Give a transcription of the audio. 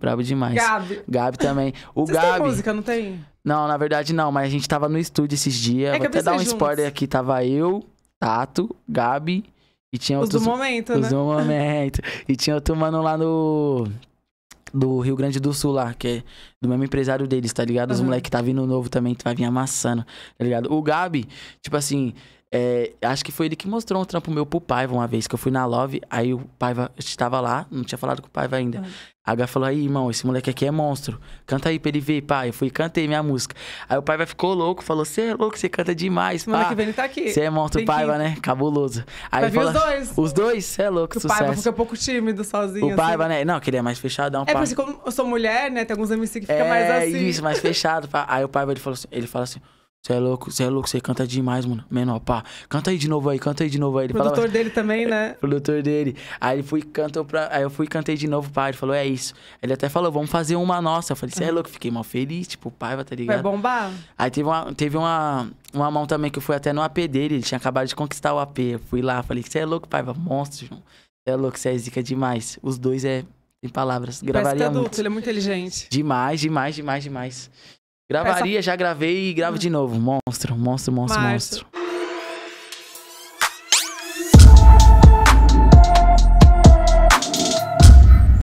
Brabo demais. Gabi. Gabi também. O Vocês Gabi. Tem música, não tem? Não, na verdade não, mas a gente tava no estúdio esses dias. É Vou até dar um juntos. spoiler aqui. Tava eu, Tato, Gabi e tinha os outros. Os do momento, os né? Os do momento. e tinha outro mano lá no. Do Rio Grande do Sul lá, que é do mesmo empresário deles, tá ligado? Os moleques moleque tá vindo novo também, vai vindo amassando, tá ligado? O Gabi, tipo assim, é, acho que foi ele que mostrou um trampo meu pro Paiva uma vez, que eu fui na Love, aí o Paiva estava lá, não tinha falado com o Paiva ainda. Hum. A H falou, aí, irmão, esse moleque aqui é monstro. Canta aí pra ele ver, pai. Eu fui e cantei minha música. Aí o Paiva ficou louco, falou, você é louco, você canta demais, pai. Moleque vem, tá aqui. Você é monstro, Paiva, que... né? Cabuloso. Aí Vai falou, os dois. Os dois, você é louco, o sucesso. O Paiva fica um pouco tímido sozinho. O assim. Paiva, né? Não, que ele é mais fechadão, É, porque como eu sou mulher, né? Tem alguns MC que fica é, mais assim. É, isso, mais fechado. Pá. Aí o Paiva, ele falou assim, ele fala assim... Você é louco, você é louco, você canta demais, mano. Menor, pá. Canta aí de novo aí, canta aí de novo aí. Ele produtor falava, dele também, né? Produtor dele. Aí ele fui, cantou pra. Aí eu fui cantei de novo, pai. Ele falou, é isso. Ele até falou, vamos fazer uma nossa. Eu falei, você é louco, fiquei mal feliz, tipo, pai, vai tá ligado? Vai bombar. Aí teve uma, teve uma, uma mão também que eu fui até no AP dele, ele tinha acabado de conquistar o AP. Eu fui lá, falei, você é louco, pai, vai, monstro, João. Você é louco, você é zica demais. Os dois é. em palavras. É gravaria Parece é adulto, muito. ele é muito inteligente. Demais, demais, demais, demais. Gravaria, Essa... já gravei e gravo hum. de novo. Monstro, monstro, monstro, monstro.